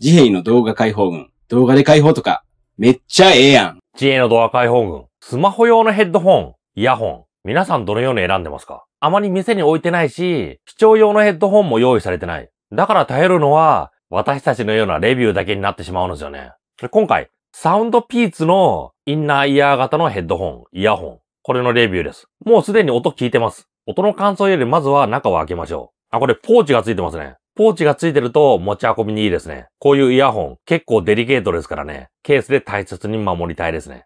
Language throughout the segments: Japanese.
自閉の動画解放群。動画で解放とか、めっちゃええやん。自閉の動画解放群。スマホ用のヘッドホン、イヤホン。皆さんどのように選んでますかあまり店に置いてないし、視聴用のヘッドホンも用意されてない。だから頼るのは、私たちのようなレビューだけになってしまうんですよね。今回、サウンドピーツのインナーイヤー型のヘッドホン、イヤホン。これのレビューです。もうすでに音聞いてます。音の感想よりまずは中を開けましょう。あ、これポーチがついてますね。ポーチが付いてると持ち運びにいいですね。こういうイヤホン、結構デリケートですからね、ケースで大切に守りたいですね。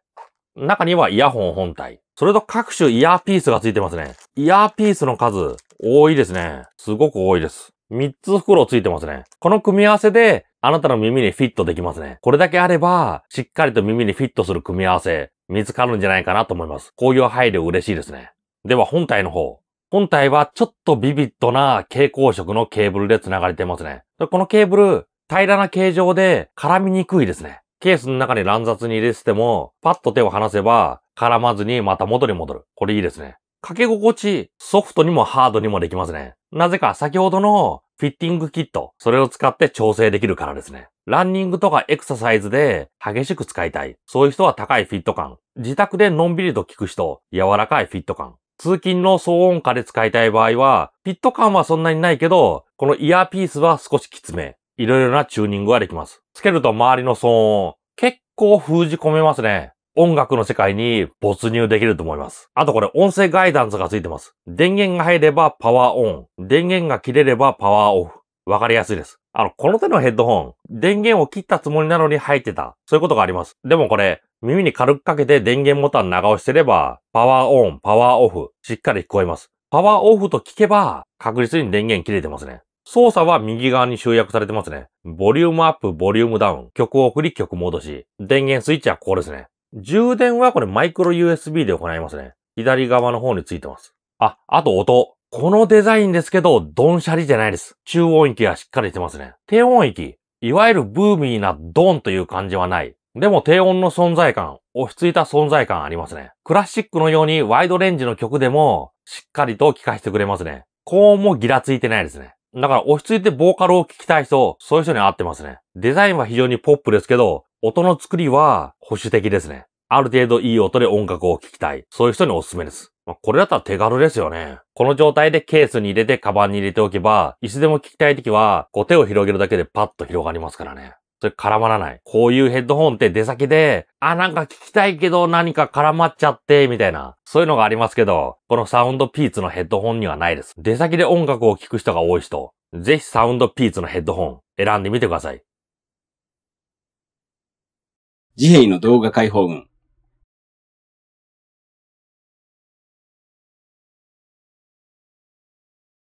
中にはイヤホン本体。それと各種イヤーピースが付いてますね。イヤーピースの数、多いですね。すごく多いです。3つ袋ついてますね。この組み合わせで、あなたの耳にフィットできますね。これだけあれば、しっかりと耳にフィットする組み合わせ、見つかるんじゃないかなと思います。こういう配慮嬉しいですね。では本体の方。本体はちょっとビビッドな蛍光色のケーブルで繋がれてますね。このケーブル、平らな形状で絡みにくいですね。ケースの中に乱雑に入れてても、パッと手を離せば絡まずにまた元に戻る。これいいですね。掛け心地、ソフトにもハードにもできますね。なぜか先ほどのフィッティングキット、それを使って調整できるからですね。ランニングとかエクササイズで激しく使いたい。そういう人は高いフィット感。自宅でのんびりと効く人、柔らかいフィット感。通勤の騒音下で使いたい場合は、フィット感はそんなにないけど、このイヤーピースは少しきつめ。いろいろなチューニングができます。つけると周りの騒音、結構封じ込めますね。音楽の世界に没入できると思います。あとこれ音声ガイダンスがついてます。電源が入ればパワーオン。電源が切れればパワーオフ。わかりやすいです。あの、この手のヘッドホン、電源を切ったつもりなのに入ってた。そういうことがあります。でもこれ、耳に軽くかけて電源ボタン長押してれば、パワーオン、パワーオフ、しっかり聞こえます。パワーオフと聞けば、確実に電源切れてますね。操作は右側に集約されてますね。ボリュームアップ、ボリュームダウン、曲を送り、曲戻し。電源スイッチはここですね。充電はこれマイクロ USB で行いますね。左側の方についてます。あ、あと音。このデザインですけど、ドンシャリじゃないです。中音域はしっかりしてますね。低音域、いわゆるブーミーなドンという感じはない。でも低音の存在感、落ち着いた存在感ありますね。クラシックのようにワイドレンジの曲でも、しっかりと聴かせてくれますね。高音もギラついてないですね。だから落ち着いてボーカルを聴きたい人、そういう人に合ってますね。デザインは非常にポップですけど、音の作りは保守的ですね。ある程度いい音で音楽を聴きたい。そういう人におすすめです。まあ、これだったら手軽ですよね。この状態でケースに入れてカバンに入れておけば、いつでも聞きたい時は、こう手を広げるだけでパッと広がりますからね。それ絡まらない。こういうヘッドホンって出先で、あ、なんか聞きたいけど何か絡まっちゃって、みたいな。そういうのがありますけど、このサウンドピーツのヘッドホンにはないです。出先で音楽を聴く人が多い人、ぜひサウンドピーツのヘッドホン選んでみてください。自閉の動画解放群。